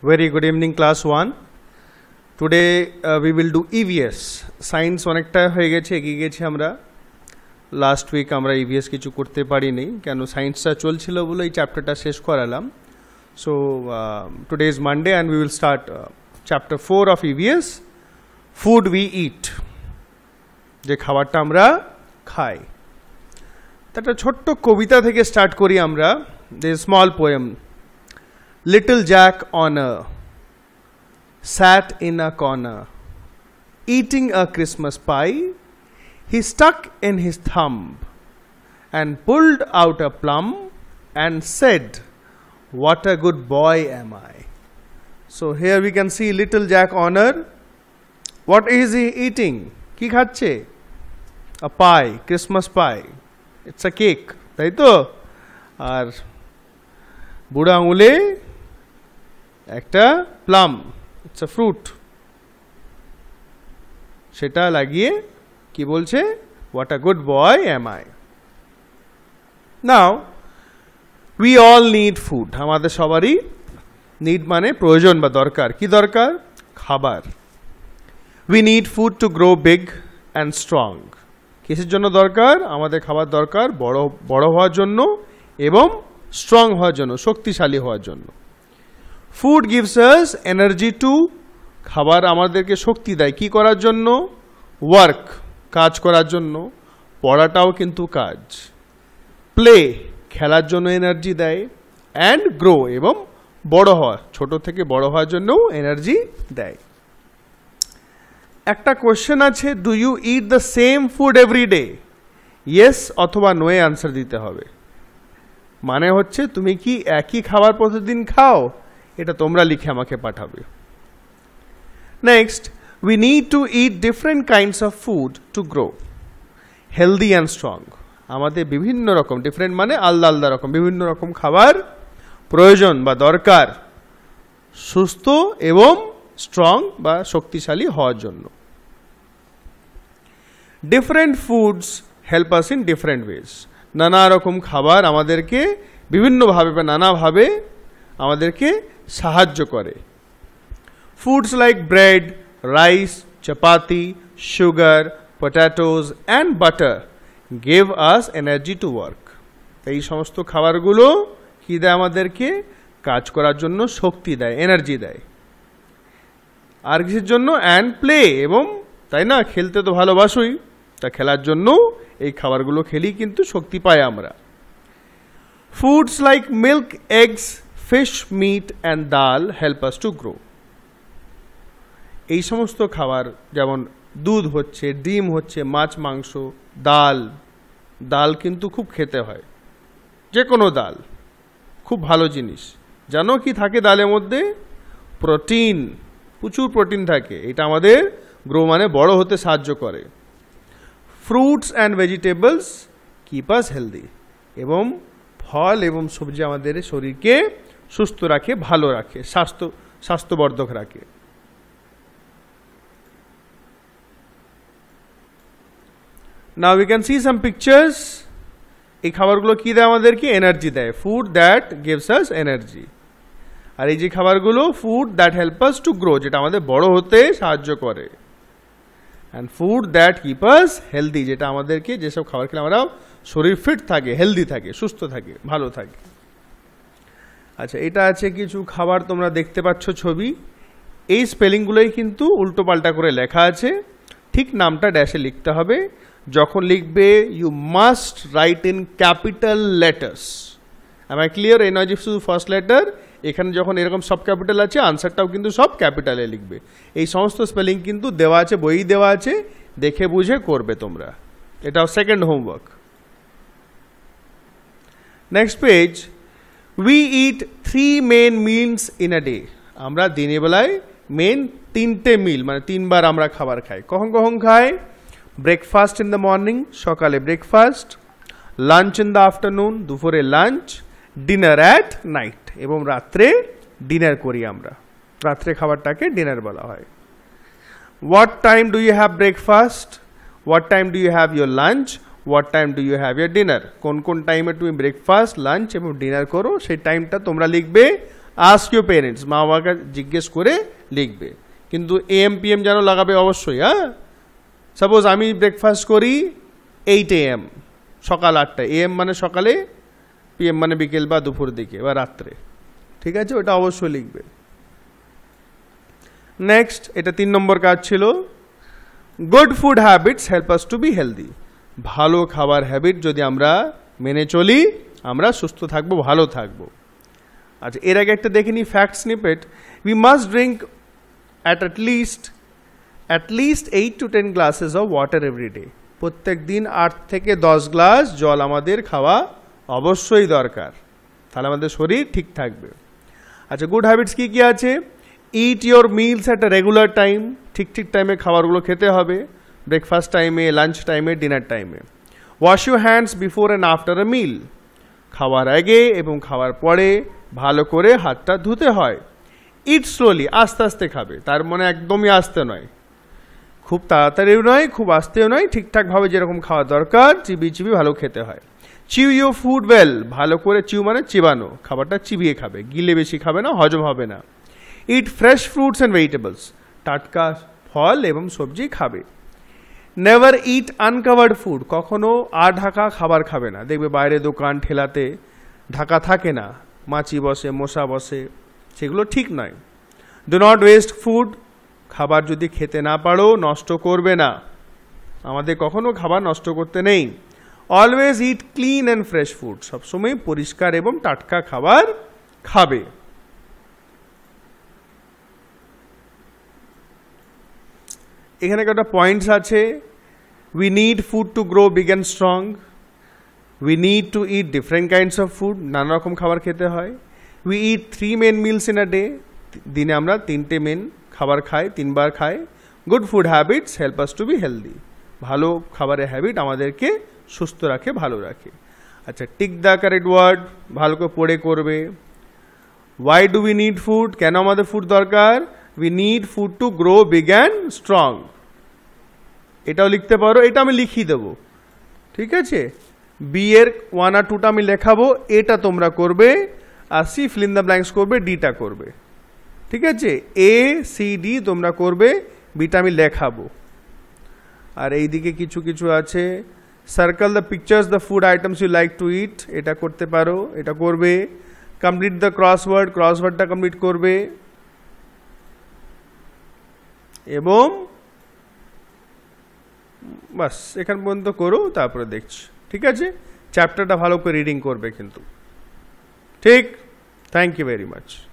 Very good evening class 1. Today uh, we will do EVS. Science অনেকটা হয়ে গেছে এগিয়ে গেছি আমরা লাস্ট উইক আমরা ইভিএস e কিছু করতে পারিনি কেন সায়েন্সটা চলছিল বলে এই চ্যাপ্টারটা শেষ করালাম so today is Monday and we will start chapter four of EVS food we eat যে খাবারটা আমরা খাই একটা ছোট্ট কবিতা থেকে স্টার্ট করি আমরা যে small poem Little Jack Honor sat in a corner, eating a Christmas pie. He stuck in his thumb and pulled out a plum and said, What a good boy am I. So here we can see little Jack Honor. What is he eating? কি খাচ্ছে A pie, Christmas pie. It's a cake. তাই তো বুড়া আঙুলে একটা plum it's a fruit সেটা লাগিয়ে কি বলছে what a good boy am I now we all need food আমাদের সবারই নিড মানে প্রয়োজন বা দরকার কি দরকার খাবার we need food to grow big and strong কিসের জন্য দরকার আমাদের খাবার দরকার বড় বড় হওয়ার জন্য এবং স্ট্রং হওয়ার জন্য শক্তিশালী হওয়ার জন্য food gives us energy to খাবার আমাদেরকে শক্তি দেয় কি করার জন্য ওয়ার্ক কাজ করার জন্য পড়াটাও কিন্তু কাজ প্লে খেলার জন্য এনার্জি দেয় অ্যান্ড গ্রো এবং বড় হওয়া ছোট থেকে বড় হওয়ার জন্যও এনার্জি দেয় একটা কোয়েশ্চেন আছে do you eat the same food every day yes অথবা নোয়ে আনসার দিতে হবে মানে হচ্ছে তুমি কি একই খাবার প্রতিদিন খাও এটা তোমরা লিখে আমাকে পাঠাবে next we need to eat different kinds of food to grow healthy and strong আমাদের বিভিন্ন রকম ডিফারেন্ট মানে আলাদা আলাদা রকম বিভিন্ন রকম খাবার প্রয়োজন বা দরকার সুস্থ এবং স্ট্রং বা শক্তিশালী হওয়ার জন্য different foods help us in different ways নানা রকম খাবার আমাদেরকে বিভিন্নভাবে বা নানাভাবে আমাদেরকে সাহায্য করে foods like bread rice chapati sugar potatoes and butter gave us energy to work এই সমস্ত খাবারগুলো কি দেয় আমাদেরকে কাজ করার জন্য শক্তি দেয় এনার্জি দেয় আর কিছুর জন্য অ্যান্ড প্লে এবং তাই না খেলতে তো ভালোবাসোই তা খেলার জন্য এই খাবারগুলো খেলেই কিন্তু শক্তি পাই আমরা foods like milk eggs fish meat and dal help us to grow এই সমস্ত খাবার যেমন দুধ হচ্ছে ডিম হচ্ছে মাছ মাংস ডাল ডাল কিন্তু খুব খেতে হয় যে কোনো ডাল খুব ভালো জিনিস জানো কি থাকে ডালের মধ্যে প্রোটিন প্রচুর প্রোটিন থাকে এটা আমাদের গ্রো মানে বড় হতে সাহায্য করে fruits and vegetables keep healthy এবং ফল এবং সবজি আমাদের শরীরকে সুস্থ রাখে ভালো রাখে স্বাস্থ্য স্বাস্থ্যবর্ধক রাখে now we can see some pictures এই খাবারগুলো কী দেয় আমাদেরকে এনার্জি দেয় food that gives us energy আর এই যে খাবারগুলো food that help us to grow যেটা আমাদের বড় হতে সাহায্য করে and food that keep us healthy যেটা আমাদেরকে যেসব খাবার খেলে আমরা শরীর ফিট থাকে হেলদি থাকে সুস্থ থাকে ভালো থাকে আচ্ছা এটা আছে কিছু খাবার তোমরা দেখতে পাচ্ছ ছবি এই স্পেলিংগুলোই কিন্তু উল্টো পাল্টা করে লেখা আছে ঠিক নামটা ড্যাশে লিখতে হবে যখন লিখবে you must write in capital letters আমার ক্লিয়ার এই নয় যে শুধু ফার্স্ট লেটার এখানে যখন এরকম সব ক্যাপিটাল আছে আনসারটাও কিন্তু সব ক্যাপিটালে লিখবে এই সমস্ত স্পেলিং কিন্তু দেওয়া আছে বই দেওয়া আছে দেখে বুঝে করবে তোমরা এটাও second homework next page we eat three main meals in a day আমরা দিনে বেলায় মেন তিনটে মিল মানে তিনবার আমরা খাবার খাই কখন কখন খাই ব্রেকফাস্ট ইন দ্য মর্নিং সকালে breakfast lunch in the afternoon দুপুরে লাঞ্চ ডিনার অ্যাট নাইট এবং রাত্রে ডিনার করি আমরা রাত্রে খাবারটাকে ডিনার বলা হয় what time do you have breakfast what time do you have your lunch what time do you have your dinner কোন কোন টাইমে তুমি ব্রেকফাস্ট লাঞ্চ এবং ডিনার করো সেই টাইমটা তোমরা লিখবে আস্ক ইউ পেরেন্টস মা বাবাকে জিজ্ঞেস করে লিখবে কিন্তু এএম পিএম যেন লাগাবে অবশ্যই হ্যাঁ সাপোজ আমি ব্রেকফাস্ট করি এইট এএম সকাল আটটায় এএম মানে সকালে পিএম মানে বিকেল বা দুপুর দিকে বা রাত্রে ঠিক আছে ওটা অবশ্যই লিখবে নেক্সট এটা তিন নম্বর কাজ ছিল good food habits help us to be healthy ভালো খাবার হ্যাবিট যদি আমরা মেনে চলি আমরা সুস্থ থাকবো ভালো থাকবো আচ্ছা এর আগে একটা দেখে নিই fact we must drink at at least at least eight to ten glasses of water every day প্রত্যেক দিন আট থেকে দশ গ্লাস জল আমাদের খাওয়া অবশ্যই দরকার তাহলে আমাদের শরীর ঠিক থাকবে আচ্ছা গুড হ্যাবিটস কী কী আছে eat your meals at regular time ঠিক ঠিক টাইমে খাবারগুলো খেতে হবে ব্রেকফাস্ট টাইমে লাঞ্চ টাইমে ডিনার টাইমে wash you hands before and after a meal খাওয়ার আগে এবং খাওয়ার পরে ভালো করে হাতটা ধুতে হয় ইট স্লোলি আস্তে আস্তে খাবে তার মনে একদমই আস্তে নয় খুব তাড়াতাড়িও নয় খুব আস্তেও নয় ঠিকঠাকভাবে যেরকম খাওয়া দরকার চিবি চিবি ভালো খেতে হয় চিউ ইউ ফুড ওয়েল ভালো করে চিউ মানে চিবানো খাবারটা চিবিয়ে খাবে গিলে বেশি খাবে না হজম হবে না eat fresh fruits and vegetables টাটকা ফল এবং সবজি খাবে নেভার ইট আনকাভার্ড ফুড কখনো আর ঢাকা খাবার খাবে না দেখবে বাইরে দোকান ঠেলাতে ঢাকা থাকে না মাছি বসে মশা বসে সেগুলো ঠিক নয় ডো নট ওয়েস্ট ফুড খাবার যদি খেতে না পারো নষ্ট করবে না আমাদের কখনো খাবার নষ্ট করতে নেই always eat clean and fresh food সবসময় পরিষ্কার এবং টাটকা খাবার খাবে এখানে কটা পয়েন্টস আছে we need food to grow big and strong we need to eat different kinds of food নানা রকম খাবার খেতে হয় we eat three main meals in a day দিনে আমরা তিনটে মেন খাবার খাই তিনবার খাই good food habits help us to be healthy ভালো খাবারের হ্যাবিট আমাদেরকে সুস্থ রাখে ভালো রাখে আচ্ছা টিক দ্য কারেক্ট ওয়ার্ড ভালো করে পড়ে করবে why do we need food কেন আমাদের ফুড দরকার we need food to grow big and strong এটাও লিখতে পারো এটা আমি লিখিয়ে দেবো ঠিক আছে বি এর ওয়ান আর টুটা আমি লেখাবো এটা তোমরা করবে আর সি ফিলিন দ্য ব্ল্যাঙ্কস করবে ডিটা করবে ঠিক আছে এ সি ডি তোমরা করবে বিটা আমি লেখাবো আর এইদিকে কিছু কিছু আছে circle the pictures the food items you like to eat এটা করতে পারো এটা করবে কমপ্লিট দ্য ক্রসওয়ার্ড ক্রসওয়ার্ডটা কমপ্লিট করবে এবং বাস এখান পর্যন্ত করো তারপরে দেখছি ঠিক আছে চ্যাপ্টারটা ভালো করে রিডিং করবে কিন্তু ঠিক থ্যাংক ইউ ভেরি মাচ